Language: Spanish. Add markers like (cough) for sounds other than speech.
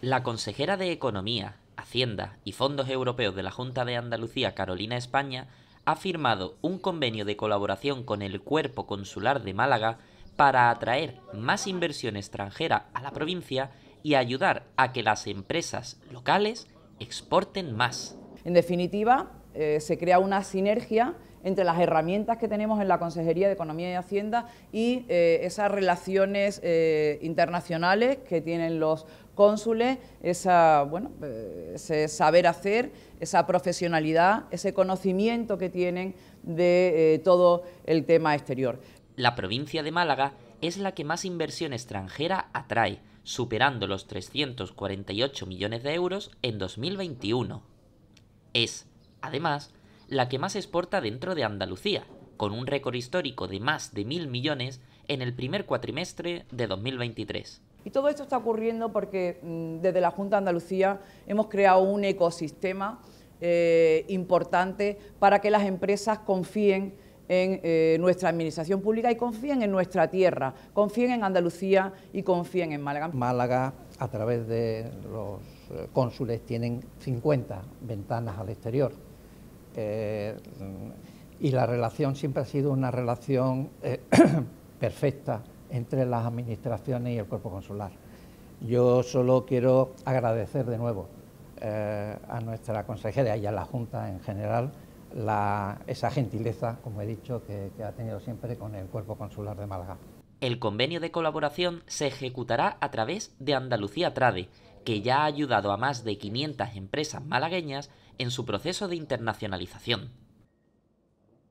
La consejera de Economía, Hacienda y Fondos Europeos de la Junta de Andalucía, Carolina España, ha firmado un convenio de colaboración con el Cuerpo Consular de Málaga para atraer más inversión extranjera a la provincia y ayudar a que las empresas locales exporten más. En definitiva, eh, se crea una sinergia entre las herramientas que tenemos en la Consejería de Economía y Hacienda y eh, esas relaciones eh, internacionales que tienen los cónsules, esa, bueno, eh, ese saber hacer, esa profesionalidad, ese conocimiento que tienen de todo el tema exterior. La provincia de Málaga es la que más inversión extranjera atrae, superando los 348 millones de euros en 2021. Es, además, la que más exporta dentro de Andalucía, con un récord histórico de más de mil millones en el primer cuatrimestre de 2023. Y todo esto está ocurriendo porque mm, desde la Junta de Andalucía hemos creado un ecosistema eh, importante para que las empresas confíen en eh, nuestra administración pública y confíen en nuestra tierra, confíen en Andalucía y confíen en Málaga. Málaga, a través de los eh, cónsules, tienen 50 ventanas al exterior eh, y la relación siempre ha sido una relación eh, (coughs) perfecta entre las administraciones y el cuerpo consular. Yo solo quiero agradecer de nuevo eh, a nuestra consejera y a la Junta en general esa gentileza, como he dicho, que ha tenido siempre con el cuerpo consular de Málaga. El convenio de colaboración se ejecutará a través de Andalucía Trade, que ya ha ayudado a más de 500 empresas malagueñas en su proceso de internacionalización.